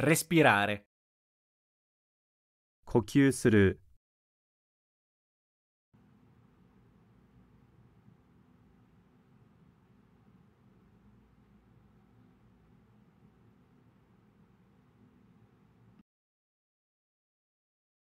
respirare. 呼吸する